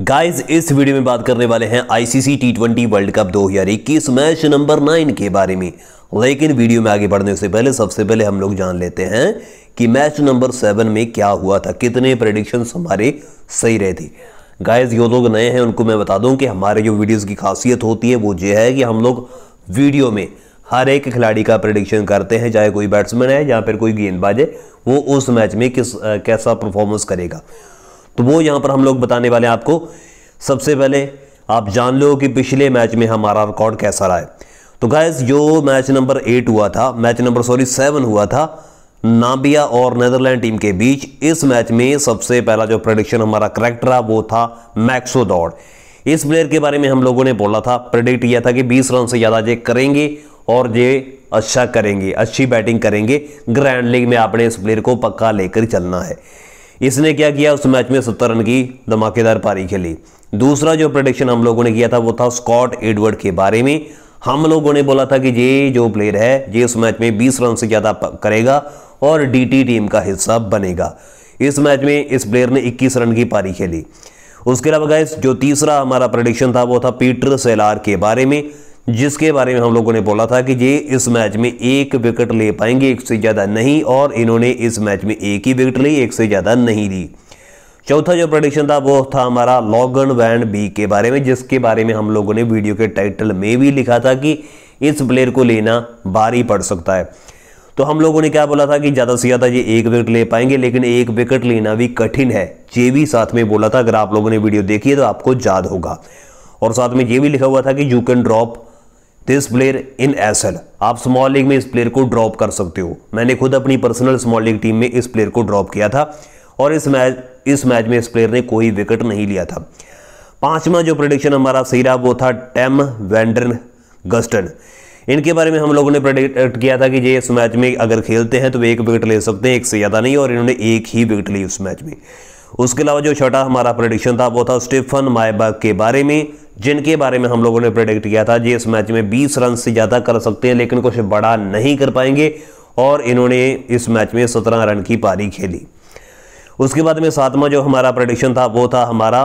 guys इस video में बात करने वाले हैं ICC T twenty world cup 2021 match number nine के बारे में लेकिन वीडियो में आगे बढ़ने से पहले सबसे पहले हम लोग जान लेते हैं कि मैच नंबर सेवन में क्या हुआ था कितने प्रडिक्शंस हमारे सही रहे थे गाइस जो लोग नए हैं उनको मैं बता दूं कि हमारे जो वीडियोज की खासियत होती है वो ये है कि हम लोग वीडियो में हर एक खिलाड़ी का प्रडिक्शन करते हैं चाहे कोई बैट्समैन है या फिर कोई गेंदबाज है वो उस मैच में किस कैसा परफॉर्मेंस करेगा तो वो यहां पर हम लोग बताने वाले हैं आपको सबसे पहले आप जान लो कि पिछले मैच में हमारा रिकॉर्ड कैसा रहा है तो गैस जो मैच नंबर एट हुआ था मैच नंबर सॉरी सेवन हुआ था नाबिया और नेदरलैंड टीम के बीच इस मैच में सबसे पहला जो प्रडिक्शन हमारा करेक्ट रहा वो था मैक्सो दौड़ इस प्लेयर के बारे में हम लोगों ने बोला था प्रडिक्ट किया था कि 20 रन से ज़्यादा ये करेंगे और ये अच्छा करेंगे अच्छी बैटिंग करेंगे ग्रैंड लीग में आपने इस प्लेयर को पक्का लेकर चलना है इसने क्या किया उस मैच में सत्तर रन की धमाकेदार पारी खेली दूसरा जो प्रोडिक्शन हम लोगों ने किया था वो था स्कॉट एडवर्ड के बारे में हम लोगों ने बोला था कि ये जो प्लेयर है ये उस मैच में बीस रन से ज़्यादा करेगा और टी टीम का हिस्सा बनेगा इस मैच में इस प्लेयर ने इक्कीस रन की पारी खेली उसके अलावा जो तीसरा हमारा प्रडिक्शन था वो था पीटर सेलार के बारे में जिसके बारे में हम लोगों ने बोला था कि ये इस मैच में एक विकेट ले पाएंगे एक से ज़्यादा नहीं और इन्होंने इस मैच में एक ही विकेट ली एक से ज़्यादा नहीं ली चौथा जो प्रोडिक्शन था वो था हमारा लॉगन वैन बी के बारे में जिसके बारे में हम लोगों ने वीडियो के टाइटल में भी लिखा था कि इस प्लेयर को लेना भारी पड़ सकता है तो हम लोगों ने क्या बोला था कि ज़्यादा से ज़्यादा ये एक विकेट ले पाएंगे लेकिन एक विकेट लेना भी कठिन है ये भी साथ में बोला था अगर आप लोगों ने वीडियो देखी है तो आपको याद होगा और साथ में ये भी लिखा हुआ था कि you can drop this player in एसल आप स्मॉल लीग में इस प्लेयर को ड्रॉप कर सकते हो मैंने खुद अपनी पर्सनल स्मॉल लीग टीम में इस प्लेयर को ड्रॉप किया था और इस मैच इस मैच में इस प्लेयर ने कोई विकेट नहीं लिया था पांचवा जो प्रोडिक्शन हमारा सही रहा वो था टेम वेंडन गस्टन इनके बारे में हम लोगों ने प्रोडिक्ट किया था कि ये इस मैच में अगर खेलते हैं तो वे एक विकेट ले सकते हैं एक से ज़्यादा नहीं और इन्होंने एक ही विकेट ली उस मैच में उसके अलावा जो छठा हमारा प्रोडिक्शन था वो था स्टीफन मायबर्ग के बारे में जिनके बारे में हम लोगों ने प्रोडिक्ट किया था जी इस मैच में 20 रन से ज़्यादा कर सकते हैं लेकिन कुछ बड़ा नहीं कर पाएंगे और इन्होंने इस मैच में सत्रह रन की पारी खेली उसके बाद में सातवां जो हमारा प्रोडिक्शन था वो था हमारा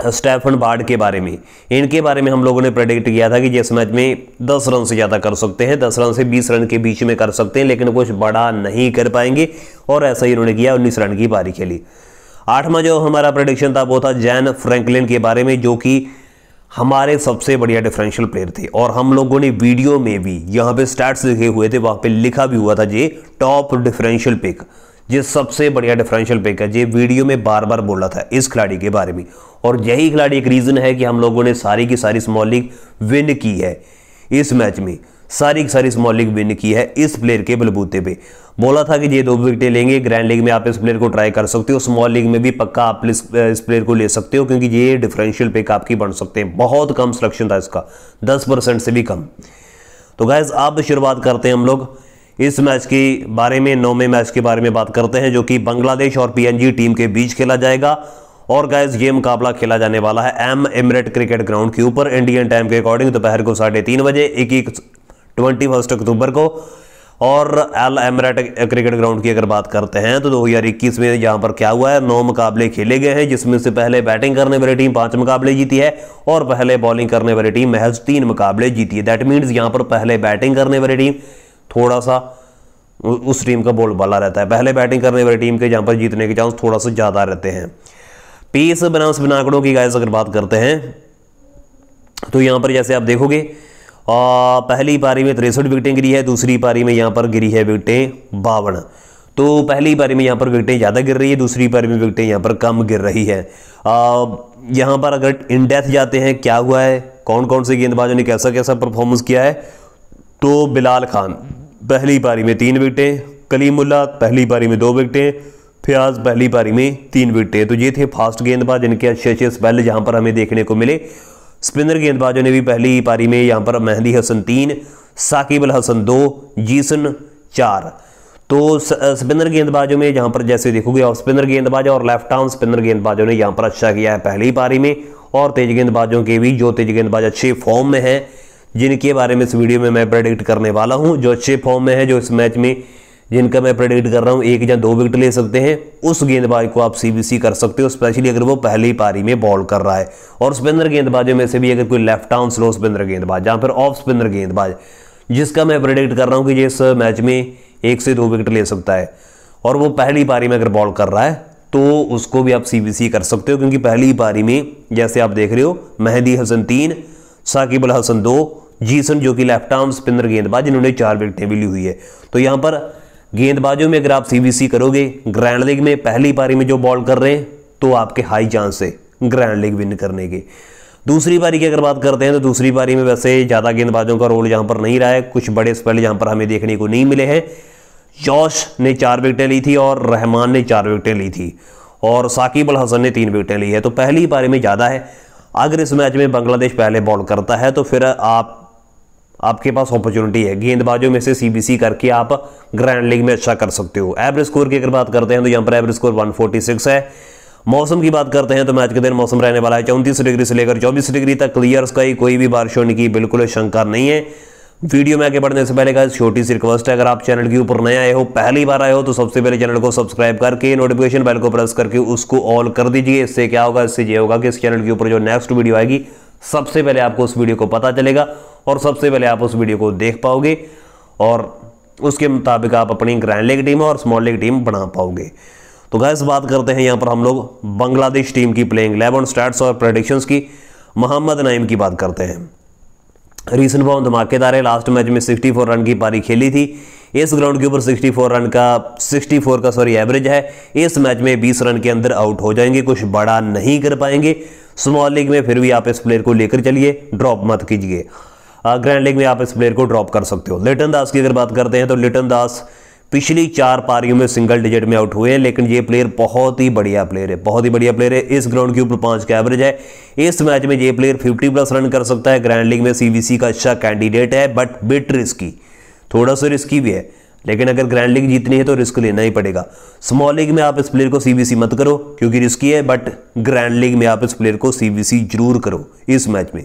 स्टेफन बार्ड के बारे में इनके बारे में हम लोगों ने प्रेडिक्ट किया था कि जिस मैच में 10 रन से ज़्यादा कर सकते हैं 10 रन से 20 रन के बीच में कर सकते हैं लेकिन कुछ बड़ा नहीं कर पाएंगे और ऐसा ही इन्होंने किया 19 रन की पारी खेली आठवां जो हमारा प्रडिक्शन था वो था जैन फ्रैंकलिन के बारे में जो कि हमारे सबसे बढ़िया डिफरेंशियल प्लेयर थे और हम लोगों ने वीडियो में भी यहाँ पे स्टैट्स लिखे हुए थे वहाँ पे लिखा भी हुआ था ये टॉप डिफरेंशियल पिक ये सबसे बढ़िया डिफरेंशियल पिक है ये वीडियो में बार बार बोला था इस खिलाड़ी के बारे में और यही खिलाड़ी एक रीज़न है कि हम लोगों ने सारी की सारी स्मॉल लीग विन की है इस मैच में सारी की सारी स्मॉल लीग विन की है इस प्लेयर के बलबूते पे बोला था कि ये दो विकेटें लेंगे ग्रैंड लीग में आप इस प्लेयर को ट्राई कर सकते हो स्मॉल लीग में भी पक्का आप इस प्लेयर को ले सकते हो क्योंकि ये डिफरेंशियल पिक आपकी बन सकते हैं बहुत कम सिलेक्शन था इसका दस परसेंट से भी कम तो गैज आप शुरुआत करते हैं हम लोग इस मैच के बारे में नौवें मैच के बारे में बात करते हैं जो कि बांग्लादेश और पीएनजी टीम के बीच खेला जाएगा और गैस ये मुकाबला खेला जाने वाला है एम एमरेट क्रिकेट ग्राउंड के ऊपर इंडियन टाइम के अकॉर्डिंग दोपहर को साढ़े तीन बजे एक एक ट्वेंटी फर्स्ट अक्टूबर को और एल एमरेट क्रिकेट ग्राउंड की अगर बात करते हैं तो दो में यहाँ पर क्या हुआ है नौ मुकाबले खेले गए हैं जिसमें से पहले बैटिंग करने वाली टीम पांच मुकाबले जीती है और पहले बॉलिंग करने वाली टीम महज तीन मुकाबले जीती है दैट मीन्स यहाँ पर पहले बैटिंग करने वाली टीम थोड़ा सा उस टीम का बोलबाला रहता है पहले बैटिंग करने वाली टीम के यहाँ पर जीतने के चांस थोड़ा सा ज़्यादा रहते हैं पेस बनाम बिनाकड़ों की गायस अगर बात करते हैं तो यहाँ पर जैसे आप देखोगे आ, पहली पारी में तिरसठ विकटें गिरी है दूसरी पारी में यहाँ पर गिरी है विकटें बावन तो पहली पारी में यहाँ पर विकटें ज़्यादा गिर रही है दूसरी पारी में विकटें यहाँ पर कम गिर रही है यहाँ पर अगर इन डेथ जाते हैं क्या हुआ है कौन कौन से गेंदबाजों ने कैसा कैसा परफॉर्मेंस किया है तो बिलाल खान पहली पारी में तीन विकटें कलीमुल्ला पहली पारी में दो विकटें फयाज पहली पारी में तीन विकटें तो ये थे फास्ट गेंदबाज इनके अच्छे अच्छे स्पेल यहाँ पर हमें देखने को मिले स्पिनर गेंदबाजों ने भी पहली पारी में यहाँ पर मेहंदी हसन तीन साकिब अल हसन दो जीसन चार तो स्पिनर गेंदबाजों में यहाँ पर जैसे देखोगे और स्पिनर गेंदबाज और लेफ्ट आर्म स्पिनर गेंदबाजों ने यहाँ पर अच्छा किया है पहली पारी में और तेज गेंदबाजों के भी जो तेज गेंदबाज अच्छे फॉर्म में हैं जिनके बारे में इस वीडियो में मैं प्रेडिक्ट करने वाला हूँ जो अच्छे फॉर्म में है जो इस मैच में जिनका मैं प्रेडिक्ट कर रहा हूँ एक या दो विकेट ले सकते हैं उस गेंदबाज को आप सीबीसी कर सकते हो स्पेशली अगर वो पहली पारी में बॉल कर रहा है और स्पिनर गेंदबाजों में से भी अगर कोई लेफ्ट आर्म स्लो स्पिनर गेंदबाज या फिर ऑफ स्पिनर गेंदबाज जिसका मैं प्रेडिक्ट कर रहा हूँ कि ये इस मैच में एक से दो विकेट ले सकता है और वो पहली पारी में अगर बॉल कर रहा है तो उसको भी आप सीबीसी कर सकते हो क्योंकि पहली पारी में जैसे आप देख रहे हो मेहदी हसन तीन साकिब अल हसन दो जीसन जो कि लेफ्ट आर्म स्पिनर गेंदबाज इन्होंने चार विकेटें भी ली हुई है तो यहाँ पर गेंदबाजों में अगर आप सीबीसी करोगे ग्रैंड लीग में पहली पारी में जो बॉल कर रहे हैं तो आपके हाई चांस है ग्रैंड लीग विन करने के दूसरी पारी की अगर बात करते हैं तो दूसरी पारी में वैसे ज़्यादा गेंदबाजों का रोल यहाँ पर नहीं रहा है कुछ बड़े स्पेल यहाँ पर हमें देखने को नहीं मिले हैं जॉश ने चार विकेटें ली थी और रहमान ने चार विकटें ली थी और साकिब अल हसन ने तीन विकटें ली है तो पहली पारी में ज़्यादा है अगर इस मैच में बांग्लादेश पहले बॉल करता है तो फिर आप आपके पास अपॉर्चुनिटी है गेंदबाजों में से सीबीसी करके आप ग्रैंड लीग में अच्छा कर सकते हो एवरेज स्कोर की अगर बात करते हैं तो यहाँ पर एवरेज स्कोर 146 है मौसम की बात करते हैं तो मैच के दिन मौसम रहने वाला है चौंतीस डिग्री से लेकर चौबीस डिग्री तक क्लियर स्काई कोई भी बारिश होने की बिल्कुल शंका नहीं है वीडियो में आगे बढ़ने से पहले का छोटी सी रिक्वेस्ट है अगर आप चैनल के ऊपर नए आए हो पहली बार आए हो तो सबसे पहले चैनल को सब्सक्राइब करके नोटिफिकेशन बेल को प्रेस करके उसको ऑल कर दीजिए इससे क्या होगा इससे ये होगा कि इस चैनल के ऊपर जो नेक्स्ट वीडियो आएगी सबसे पहले आपको उस वीडियो को पता चलेगा और सबसे पहले आप उस वीडियो को देख पाओगे और उसके मुताबिक आप अपनी ग्रैंड लीग टीम और स्मॉल लीग टीम बना पाओगे तो गैस बात करते हैं यहाँ पर हम लोग बांग्लादेश टीम की प्लेइंग इलेवन स्टार्ट और प्रडिक्शंस की मोहम्मद नईम की बात करते हैं रीसेंट फॉर्म धमाकेदार है लास्ट मैच में 64 रन की पारी खेली थी इस ग्राउंड के ऊपर 64 रन का 64 का सॉरी एवरेज है इस मैच में 20 रन के अंदर आउट हो जाएंगे कुछ बड़ा नहीं कर पाएंगे स्मॉल लीग में फिर भी आप इस प्लेयर को लेकर चलिए ड्रॉप मत कीजिए ग्रैंड लीग में आप इस प्लेयर को ड्रॉप कर सकते हो लिटन दास की अगर बात करते हैं तो लिटन दास पिछली चार पारियों में सिंगल डिजिट में आउट हुए हैं लेकिन ये प्लेयर बहुत ही बढ़िया प्लेयर है बहुत ही बढ़िया प्लेयर है इस ग्राउंड के ऊपर पाँच का एवरेज है इस मैच में ये प्लेयर 50 प्लस रन कर सकता है ग्रैंड लीग में सीबीसी का अच्छा कैंडिडेट है बट बिट रिस्की थोड़ा सा रिस्की भी है लेकिन अगर ग्रैंड लीग जीतनी है तो रिस्क लेना ही पड़ेगा स्मॉल लीग में आप इस प्लेयर को सीबीसी मत करो क्योंकि रिस्की है बट ग्रैंड लीग में आप इस प्लेयर को सीबीसी जरूर करो इस मैच में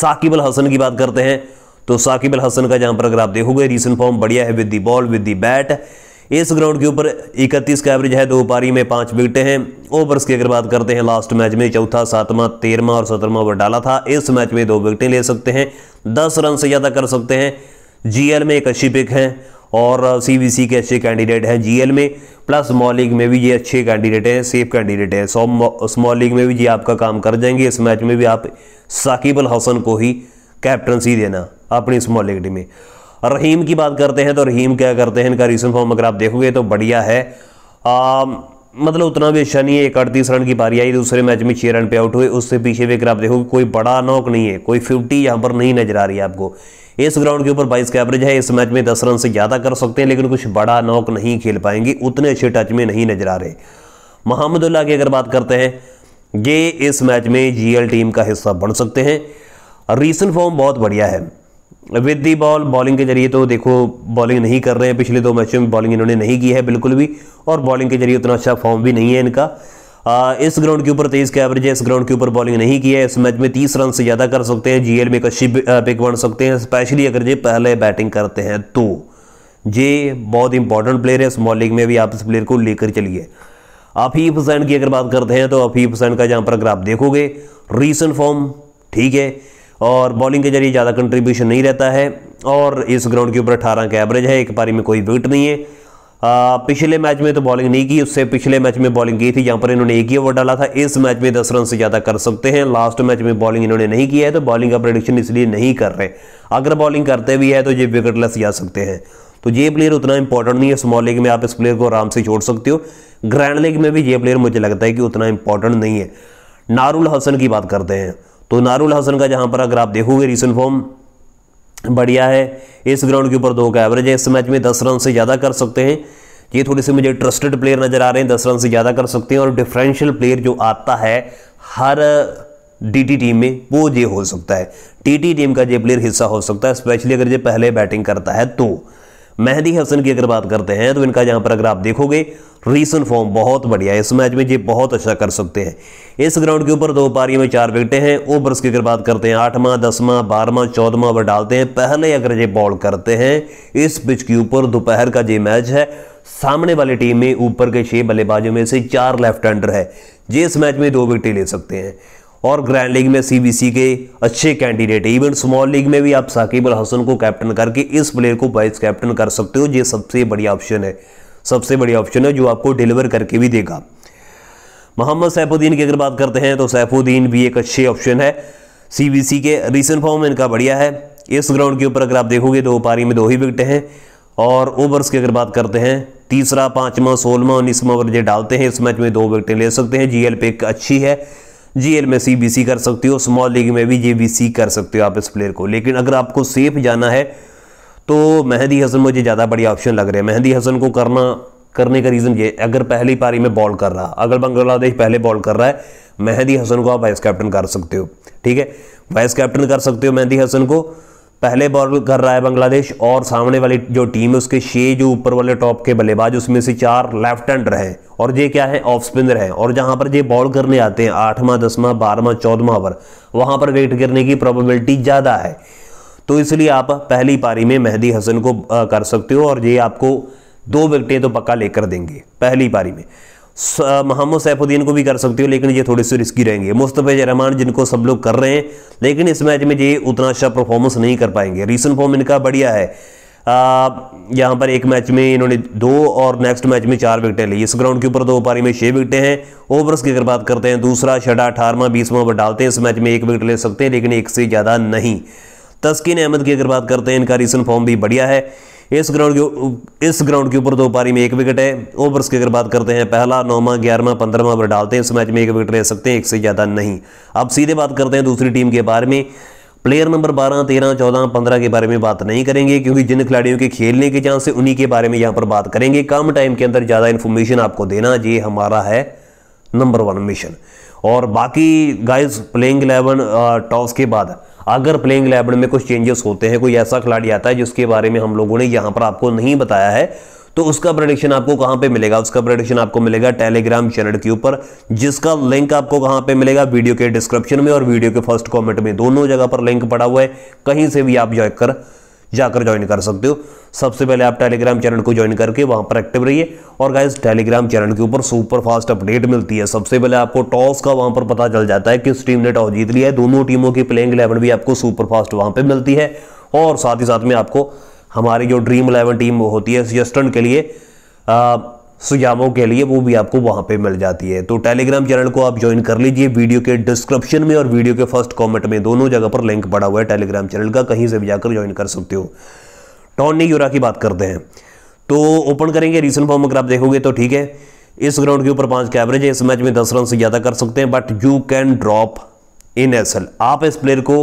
साकिब अल हसन की बात करते हैं तो साकिब अल हसन का जहां पर अगर आप देखोगे रीसेंट फॉर्म बढ़िया है with the ball with the bat इस ग्राउंड के ऊपर इकतीस का एवरेज है दो पारी में पांच विकटें हैं ओवर्स की अगर बात करते हैं लास्ट मैच में चौथा सातवां तेरहवा और सत्रहवा ओवर डाला था इस मैच में दो विकेटें ले सकते हैं दस रन से ज़्यादा कर सकते हैं जीएल में एक अच्छी पिक है और सीबीसी के अच्छे कैंडिडेट हैं जीएल में प्लस स्मॉल लीग में भी ये अच्छे कैंडिडेट हैं सेफ कैंडिडेट हैं सो स्मॉल लीग में भी ये आपका काम कर जाएंगे इस मैच में भी आप साकिब अल हसन को ही कैप्टनसी देना अपनी स्मॉल लिगडी में रहीम की बात करते हैं तो रहीम क्या करते हैं इनका रिसेंट फॉर्म अगर आप देखोगे तो बढ़िया है आ, मतलब उतना भी अच्छा नहीं है एक अड़तीस रन की पारी आई दूसरे मैच में छः रन पे आउट हुए उससे पीछे भी अगर आप देखोगे कोई बड़ा नॉक नहीं है कोई फिफ्टी यहाँ पर नहीं नजर आ रही है आपको इस ग्राउंड के ऊपर बाईस का एवरेज है इस मैच में दस रन से ज़्यादा कर सकते हैं लेकिन कुछ बड़ा नॉक नहीं खेल पाएंगे उतने अच्छे टच में नहीं नजर आ रहे महमदुल्ला की अगर बात करते हैं ये इस मैच में जीएल टीम का हिस्सा बन सकते हैं रीसेंट फॉर्म बहुत बढ़िया है विद दी बॉल बॉलिंग के जरिए तो देखो बॉलिंग नहीं कर रहे हैं पिछले दो मैचों में बॉलिंग इन्होंने नहीं की है बिल्कुल भी और बॉलिंग के जरिए उतना अच्छा फॉर्म भी नहीं है इनका आ, इस ग्राउंड के ऊपर तेईस का एवरेज है इस ग्राउंड के ऊपर बॉलिंग नहीं की है इस मैच में तीस रन से ज़्यादा कर सकते हैं जीएल में एक अच्छी पिक बन सकते हैं स्पेशली अगर ये पहले बैटिंग करते हैं तो ये बहुत इंपॉर्टेंट प्लेयर है स्मॉल लीग में भी आप इस प्लेयर को लेकर चलिए अफीफ हुसैन की अगर बात करते हैं तो अफीफ हुसैन का जहाँ पर अगर आप देखोगे रीसेंट फॉर्म ठीक है और बॉलिंग के जरिए ज़्यादा कंट्रीब्यूशन नहीं रहता है और इस ग्राउंड के ऊपर अठारह का एवरेज है एक पारी में कोई विकेट नहीं है आ, पिछले मैच में तो बॉलिंग नहीं की उससे पिछले मैच में बॉलिंग की थी जहाँ पर इन्होंने एक ही ओवर डाला था इस मैच में दस रन से ज़्यादा कर सकते हैं लास्ट मैच में बॉलिंग इन्होंने नहीं किया है तो बॉलिंग का प्रडिक्शन इसलिए नहीं कर रहे अगर बॉलिंग करते भी है तो ये विकेटलेस जा सकते हैं तो ये प्लेयर उतना इंपॉर्टेंट नहीं है स्मॉल लेग में आप इस प्लेयर को आराम से छोड़ सकते हो ग्रैंड लेग में भी ये प्लेयर मुझे लगता है कि उतना इंपॉर्टेंट नहीं है नारुल हसन की बात करते हैं तो नारुल हसन का जहाँ पर अगर आप देखोगे रिसेंट फॉर्म बढ़िया है इस ग्राउंड के ऊपर दो का एवरेज है इस मैच में दस रन से ज़्यादा कर सकते हैं ये थोड़े से मुझे ट्रस्टेड प्लेयर नज़र आ रहे हैं दस रन से ज़्यादा कर सकते हैं और डिफरेंशियल प्लेयर जो आता है हर डीटी टीम में वो ये हो सकता है टीटी टीम का ये प्लेयर हिस्सा हो सकता है स्पेशली अगर ये पहले बैटिंग करता है तो मेहदी हसन की अगर बात करते हैं तो इनका यहाँ पर अगर आप देखोगे रीसेंट फॉर्म बहुत बढ़िया है इस मैच में ये बहुत अच्छा कर सकते हैं इस ग्राउंड के ऊपर दो पारी में चार विकेटें हैं ओवर्स की अगर बात करते हैं आठवां दसवां बारहवां चौदहवां ओवर डालते हैं पहले अगर ये बॉल करते हैं इस पिच के ऊपर दोपहर का ये मैच है सामने वाली टीम में ऊपर के छह बल्लेबाजों में से चार लेफ्ट हैंडर है जे इस मैच में दो विकटें ले सकते हैं और ग्रैंड लीग में सीबीसी के अच्छे कैंडिडेट है इवन स्मॉल लीग में भी आप साकिब अल हसन को कैप्टन करके इस प्लेयर को वाइस कैप्टन कर सकते हो ये सबसे बढ़िया ऑप्शन है सबसे बढ़िया ऑप्शन है जो आपको डिलीवर करके भी देगा मोहम्मद सैफुद्दीन की अगर बात करते हैं तो सैफुद्दीन भी एक अच्छे ऑप्शन है सी के रिसेंट फॉर्म इनका बढ़िया है इस ग्राउंड के ऊपर अगर आप देखोगे तो पारी में दो ही विकटें हैं और ओवर्स की अगर बात करते हैं तीसरा पाँचवा सोलवा उन्नीसवा ओवर जो डालते हैं इस मैच में दो विकटें ले सकते हैं जीएल पे अच्छी है जीएल में सीबीसी कर सकते हो स्मॉल लीग में भी जेबीसी कर सकते हो आप इस प्लेयर को लेकिन अगर आपको सेफ जाना है तो मेहंदी हसन मुझे ज़्यादा बढ़िया ऑप्शन लग रहा है मेहंदी हसन को करना करने का रीज़न ये अगर पहली पारी में बॉल कर रहा अगर बांग्लादेश पहले बॉल कर रहा है मेहंदी हसन को आप वाइस कैप्टन कर सकते हो ठीक है वाइस कैप्टन कर सकते हो मेहंदी हसन को पहले बॉल कर रहा है बांग्लादेश और सामने वाली जो टीम है उसके छः जो ऊपर वाले टॉप के बल्लेबाज उसमें से चार लेफ्ट हैंडर हैं और ये क्या है ऑफ स्पिनर हैं और जहाँ पर ये बॉल करने आते हैं आठवां दसवां बारहवां चौदवा ओवर वहाँ पर वेट करने की प्रोबेबिलिटी ज़्यादा है तो इसलिए आप पहली पारी में मेहदी हसन को कर सकते हो और ये आपको दो विकटें तो पक्का लेकर देंगे पहली पारी में मोहम्मद सैफुद्दीन को भी कर सकते हो लेकिन ये थोड़े से रिस्की रहेंगे मुस्तफ़ रहमान जिनको सब लोग कर रहे हैं लेकिन इस मैच में ये उतना अच्छा परफॉर्मेंस नहीं कर पाएंगे रीसेंट फॉर्म इनका बढ़िया है यहाँ पर एक मैच में इन्होंने दो और नेक्स्ट मैच में चार विकटें ली इस ग्राउंड के ऊपर दो पारी में छः विकटें हैं ओवर्स की अगर बात करते हैं दूसरा छठा अठारवा बीसवा ओवर डालते हैं इस मैच में एक विकेट ले सकते हैं लेकिन एक से ज़्यादा नहीं तस्किन अहमद की अगर बात करते हैं इनका रिसेंट फॉर्म भी बढ़िया है इस ग्राउंड के इस ग्राउंड के ऊपर दो पारी में एक विकेट है ओवर्स की अगर बात करते हैं पहला नौवा ग्यारहवा पंद्रहवा ओवर डालते हैं इस मैच में एक विकेट ले सकते हैं एक से ज़्यादा नहीं अब सीधे बात करते हैं दूसरी टीम के बारे में प्लेयर नंबर 12, 13, 14, 15 के बारे में बात नहीं करेंगे क्योंकि जिन खिलाड़ियों के खेलने के चांस है उन्हीं के बारे में यहाँ पर बात करेंगे कम टाइम के अंदर ज़्यादा इन्फॉर्मेशन आपको देना ये हमारा है नंबर वन मिशन और बाकी गाइस प्लेइंग इलेवन टॉस के बाद अगर प्लेइंग इलेवन में कुछ चेंजेस होते हैं कोई ऐसा खिलाड़ी आता है जिसके बारे में हम लोगों ने यहाँ पर आपको नहीं बताया है तो उसका प्रोडिक्शन आपको कहां पे मिलेगा उसका प्रोडिक्शन आपको मिलेगा टेलीग्राम चैनल के ऊपर जिसका लिंक आपको कहां पे मिलेगा वीडियो के डिस्क्रिप्शन में और वीडियो के फर्स्ट कमेंट में दोनों जगह पर लिंक पड़ा हुआ है कहीं से भी आप ज्वाइन कर जाकर ज्वाइन कर सकते हो सबसे पहले आप टेलीग्राम चैनल को ज्वाइन करके वहाँ पर एक्टिव रहिए और गाइज टेलीग्राम चैनल के ऊपर सुपर फास्ट अपडेट मिलती है सबसे पहले आपको टॉस का वहाँ पर पता चल जाता है किस टीम ने टॉस जीत लिया है दोनों टीमों की प्लेइंग इलेवन भी आपको सुपर फास्ट वहाँ पर मिलती है और साथ ही साथ में आपको हमारी जो ड्रीम इलेवन टीम होती है यस्टर्न के लिए सुझावों के लिए वो भी आपको वहाँ पे मिल जाती है तो टेलीग्राम चैनल को आप ज्वाइन कर लीजिए वीडियो के डिस्क्रिप्शन में और वीडियो के फर्स्ट कमेंट में दोनों जगह पर लिंक पड़ा हुआ है टेलीग्राम चैनल का कहीं से भी जाकर ज्वाइन कर सकते हो टॉनी यूरा की बात करते हैं तो ओपन करेंगे रीसेंट फॉर्म अगर आप देखोगे तो ठीक है इस ग्राउंड के ऊपर पांच के एवरेज है इस मैच में दस रन से ज़्यादा कर सकते हैं but you can drop in S आप इस प्लेयर को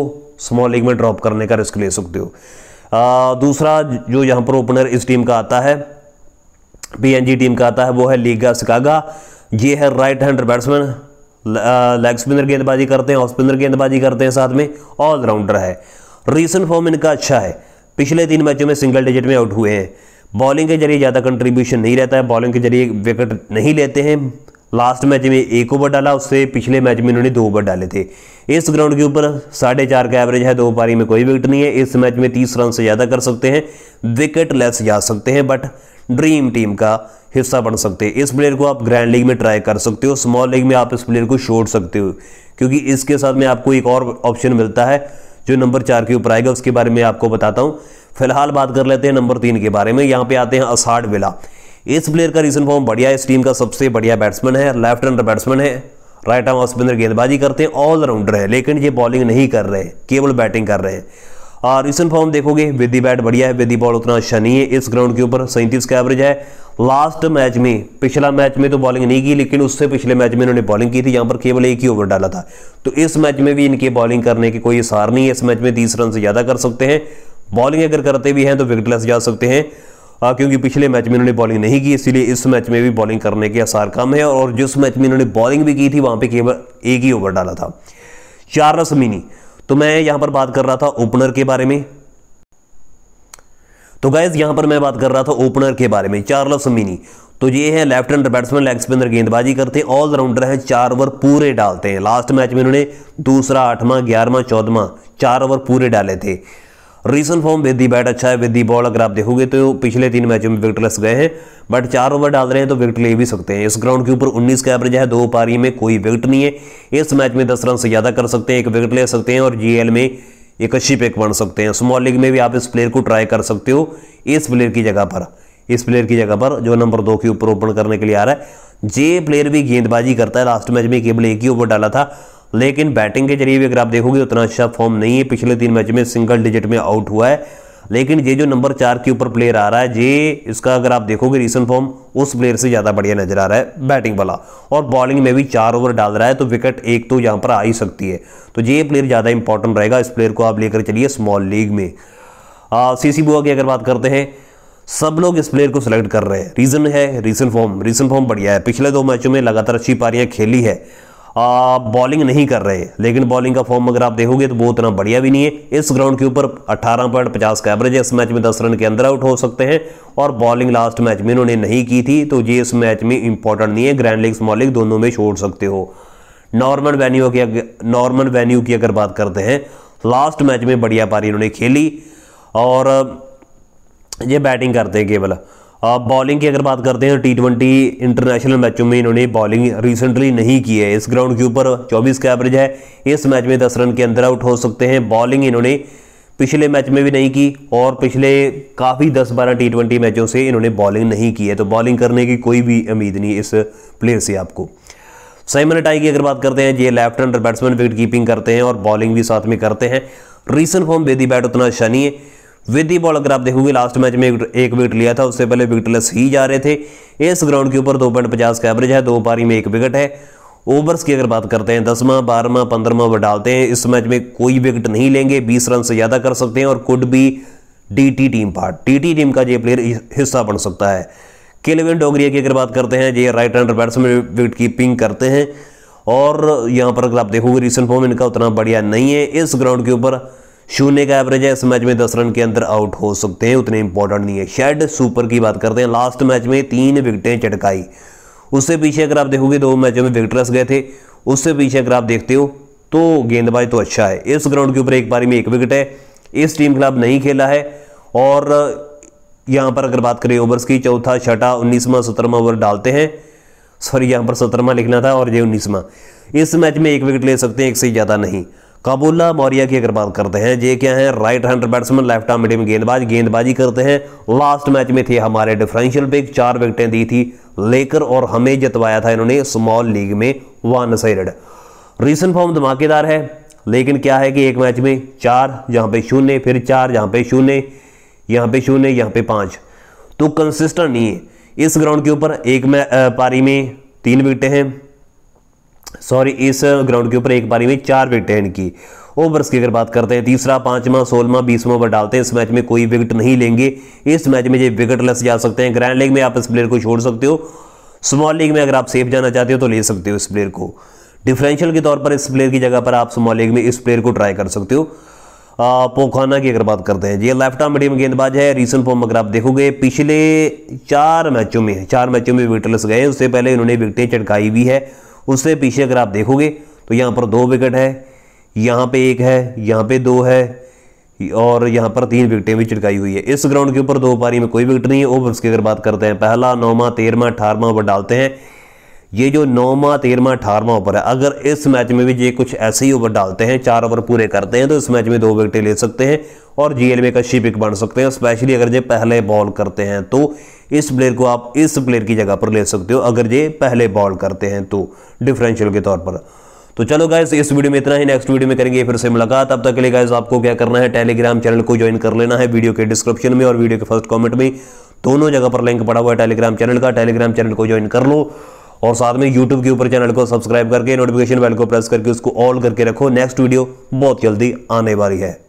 स्मॉल लीग में ड्रॉप करने का रिस्क ले सकते हो दूसरा जो यहाँ पर ओपनर इस टीम का आता है पीएनजी टीम का आता है वो है लीगा सिकागा ये है right hander batsman leg spinner गेंदबाजी करते हैं ऑफ स्पिनर गेंदबाजी करते हैं साथ में ऑलराउंडर है रीसेंट फॉर्म इनका अच्छा है पिछले तीन मैचों में सिंगल डिजिट में आउट हुए हैं बॉलिंग के जरिए ज़्यादा कंट्रीब्यूशन नहीं रहता है बॉलिंग के जरिए विकेट नहीं लेते हैं लास्ट मैच में एक ओवर डाला उससे पिछले मैच में इन्होंने दो ओवर डाले थे इस ग्राउंड के ऊपर साढ़े चार का एवरेज है दो पारी में कोई विकेट नहीं है इस मैच में तीस रन से ज़्यादा कर सकते हैं विकेट लेस जा सकते हैं बट ड्रीम टीम का हिस्सा बन सकते हैं इस प्लेयर को आप ग्रैंड लीग में ट्राई कर सकते हो स्मॉल लीग में आप इस प्लेयर को छोड़ सकते हो क्योंकि इसके साथ में आपको एक और ऑप्शन मिलता है जो नंबर चार के ऊपर आएगा उसके बारे में आपको बताता हूँ फिलहाल बात कर लेते हैं नंबर तीन के बारे में यहाँ पे आते हैं असाड विला इस प्लेयर का रीजन फॉर्म बढ़िया इस टीम का सबसे बढ़िया बैट्समैन है लेफ्ट हैंडर बैट्समैन है राइट आर्म स्पिनर गेंदबाजी करते हैं ऑलराउंडर है लेकिन ये बॉलिंग नहीं कर रहे केवल बैटिंग कर रहे हैं और रिसेंट फॉर्म देखोगे विद बैट बढ़िया है विद बॉल उतना अच्छा नहीं है इस ग्राउंड के ऊपर सैंतीस का एवरेज है लास्ट मैच में पिछला मैच में तो बॉलिंग नहीं की लेकिन उससे पिछले मैच में इन्होंने बॉलिंग की थी यहाँ पर केवल एक ही ओवर डाला था तो इस मैच में भी इनके बॉलिंग करने के कोई आसार नहीं है इस मैच में तीस रन से ज़्यादा कर सकते हैं बॉलिंग अगर करते भी हैं तो विकेटलेस जा सकते हैं आ, क्योंकि पिछले मैच में इन्होंने बॉलिंग नहीं की इसीलिए इस मैच में भी बॉलिंग करने के आसार कम है और जिस मैच में इन्होंने बॉलिंग भी की थी वहाँ पर केवल एक ही ओवर डाला था चार रस मिनी तो मैं यहां पर बात कर रहा था ओपनर के बारे में तो गाइज यहां पर मैं बात कर रहा था ओपनर के बारे में चार्लस मिनी तो ये है left hand batsman leg spinner गेंदबाजी करते हैं ऑलराउंडर हैं चार ओवर पूरे डालते हैं लास्ट मैच में इन्होंने दूसरा आठवां ग्यारहवां चौदवा चार ओवर पूरे डाले थे रीसेंट फॉर्म वेदी बैट अच्छा है वेदी बॉल अगर आप देखोगे तो पिछले तीन मैचों में विकेट गए हैं बट चार ओवर डाल रहे हैं तो विकेट ले भी सकते हैं इस ग्राउंड के ऊपर 19 का एवरेज है दो पारी में कोई विकेट नहीं है इस मैच में दस रन से ज़्यादा कर सकते हैं एक विकेट ले सकते हैं और जीएल में एक अच्छी पेक बन सकते हैं स्मॉल लीग में भी आप इस प्लेयर को ट्राई कर सकते हो इस प्लेयर की जगह पर इस प्लेयर की जगह पर जो नंबर दो के ऊपर ओपन करने के लिए आ रहा है जे प्लेयर भी गेंदबाजी करता है लास्ट मैच में केवल एक ही ओवर डाला था लेकिन बैटिंग के जरिए भी अगर आप देखोगे उतना अच्छा फॉर्म नहीं है पिछले तीन मैच में सिंगल डिजिट में आउट हुआ है लेकिन ये जो नंबर चार के ऊपर प्लेयर आ रहा है ये इसका अगर आप देखोगे रिसेंट फॉर्म उस प्लेयर से ज़्यादा बढ़िया नजर आ रहा है बैटिंग वाला और बॉलिंग में भी चार ओवर डाल रहा है तो विकेट एक तो यहां पर आ ही सकती है तो ये प्लेयर ज़्यादा इंपॉर्टेंट रहेगा इस प्लेयर को आप लेकर चलिए स्मॉल लीग में सी सी बुआ की अगर बात करते हैं सब लोग इस प्लेयर को सिलेक्ट कर रहे हैं रीज़न है रीसेंट फॉर्म रीसेंट फॉर्म बढ़िया है पिछले दो मैचों में लगातार अच्छी पारियां खेली है बॉलिंग नहीं कर रहे लेकिन बॉलिंग का फॉर्म अगर आप देखोगे तो वो उतना बढ़िया भी नहीं है इस ग्राउंड के ऊपर 18.50 का एवरेज है इस मैच में 10 रन के अंदर आउट हो सकते हैं और बॉलिंग लास्ट मैच में इन्होंने नहीं की थी तो ये इस मैच में इंपॉर्टेंट नहीं है ग्रैंड लीग स्मॉल लीग दोनों में छोड़ सकते हो नॉर्मल वेन्यू की नॉर्मल वेन्यू की अगर बात करते हैं लास्ट मैच में बढ़िया पारी इन्होंने खेली और ये बैटिंग करते हैं केवल बॉलिंग की अगर बात करते हैं टी ट्वेंटी इंटरनेशनल मैचों में इन्होंने बॉलिंग रिसेंटली नहीं की है इस ग्राउंड के ऊपर 24 का एवरेज है इस मैच में 10 रन के अंदर आउट हो सकते हैं बॉलिंग इन्होंने पिछले मैच में भी नहीं की और पिछले काफ़ी 10-12 टी ट्वेंटी मैचों से इन्होंने बॉलिंग नहीं की है तो बॉलिंग करने की कोई भी उम्मीद नहीं इस प्लेयर से आपको साइमन अटाई की अगर बात करते हैं ये left hander batsman wicket keeping करते हैं और बॉलिंग भी साथ में करते हैं रीसेंट फॉर्म बेदी बैट उतना अच्छा नहीं है विधि बॉल अगर आप देखोगे लास्ट मैच में एक विकेट लिया था उससे पहले विकेटलेस ही जा रहे थे इस ग्राउंड के ऊपर दो पॉइंट पचास का एवरेज है दो पारी में एक विकेट है ओवर्स की अगर बात करते हैं दसवां बारहवा पंद्रहवा ओवर डालते हैं इस मैच में कोई विकेट नहीं लेंगे बीस रन से ज़्यादा कर सकते हैं और could D DT team part DT team का ये प्लेयर हिस्सा बन सकता है केलेविन डोगरिया की अगर बात करते हैं ये right hander batsman wicket keeping करते हैं और यहाँ पर अगर आप देखोगे रिसेंट फॉर्म इनका उतना बढ़िया नहीं है इस ग्राउंड के ऊपर शून्य का एवरेज है इस मैच में दस रन के अंदर आउट हो सकते हैं उतने इंपॉर्टेंट नहीं है शेड सुपर की बात करते हैं लास्ट मैच में तीन विकेटें चटकाई उससे पीछे अगर आप देखोगे दो मैचों में विकेट रस गए थे उससे पीछे अगर आप देखते हो तो गेंदबाजी तो अच्छा है इस ग्राउंड के ऊपर एक बारी में एक विकेट है इस टीम खिलाफ नहीं खेला है और यहाँ पर अगर बात करें ओवर्स की चौथा छठा उन्नीसवा सत्रहवा ओवर डालते हैं सॉरी यहाँ पर सत्रहवा लिखना था और ये उन्नीसवा इस मैच में एक विकेट ले सकते हैं एक से ज़्यादा नहीं काबुल्ला मौर्य की अगर बात करते हैं ये क्या है right hand batsman left arm medium गेंदबाज गेंदबाजी करते हैं लास्ट मैच में थे हमारे डिफरेंशियल पे चार विकेटें दी थी लेकर और हमें जतवाया था इन्होंने स्मॉल लीग में वन साइड रिसेंट फॉर्म धमाकेदार है लेकिन क्या है कि एक मैच में चार जहाँ पे शून्य फिर चार जहाँ पे शून्य यहाँ पे शून्य यहाँ पे पाँच तो कंसिस्टेंट नहीं है इस ग्राउंड के ऊपर एक पारी में तीन विकटें हैं सॉरी इस ग्राउंड के ऊपर एक बारी में चार विकटें इनकी ओवर्स की अगर बात करते हैं तीसरा पांचवा सोलवा बीसवा ओवर डालते हैं इस मैच में कोई विकेट नहीं लेंगे इस मैच में ये लेस जा सकते हैं ग्रैंड लीग में आप इस प्लेयर को छोड़ सकते हो स्मॉल लीग में अगर आप सेफ जाना चाहते हो तो ले सकते हो इस प्लेयर को डिफरेंशियल के तौर पर इस प्लेयर की जगह पर आप स्मॉल लीग में इस प्लेयर को ट्राई कर सकते हो पोखाना की अगर बात करते हैं ये लेफ्ट आर्म मीडियम गेंदबाज है रीसेंट फॉर्म अगर आप देखोगे पिछले चार मैचों में चार मैचों में विकेटलेस गए उससे पहले इन्होंने विकटें चटकाई हुई है उससे पीछे अगर आप देखोगे तो यहाँ पर दो विकेट है यहाँ पे एक है यहाँ पे दो है और यहाँ पर तीन विकेटें भी चिटकाई हुई है इस ग्राउंड के ऊपर दो पारी में कोई विकेट नहीं है ओवर्स की अगर बात करते हैं पहला नौवा तेरहवा अठारवा ओवर डालते हैं ये जो नौवा तेरहवा अठारवा ओवर है अगर इस मैच में भी ये कुछ ऐसे ही ओवर डालते हैं चार ओवर पूरे करते हैं तो इस मैच में दो विकेटें ले सकते हैं और जी एल में का शिपिक बन सकते हैं स्पेशली अगर ये पहले बॉल करते हैं तो इस प्लेयर को आप इस प्लेयर की जगह पर ले सकते हो अगर ये पहले बॉल करते हैं तो डिफरेंशियल के तौर पर तो चलो गाइज इस वीडियो में इतना ही नेक्स्ट वीडियो में करेंगे फिर से मुलाकात अब तक के लिए गाइज आपको क्या करना है टेलीग्राम चैनल को ज्वाइन कर लेना है वीडियो के डिस्क्रिप्शन में और वीडियो के फर्स्ट कमेंट में दोनों जगह पर लिंक पड़ा हुआ है टेलीग्राम चैनल का टेलीग्राम चैनल को ज्वाइन कर लो और साथ में यूट्यूब के ऊपर चैनल को सब्सक्राइब करके नोटिफिकेशन बेल को प्रेस करके उसको ऑल करके रखो नेक्स्ट वीडियो बहुत जल्दी आने वाली है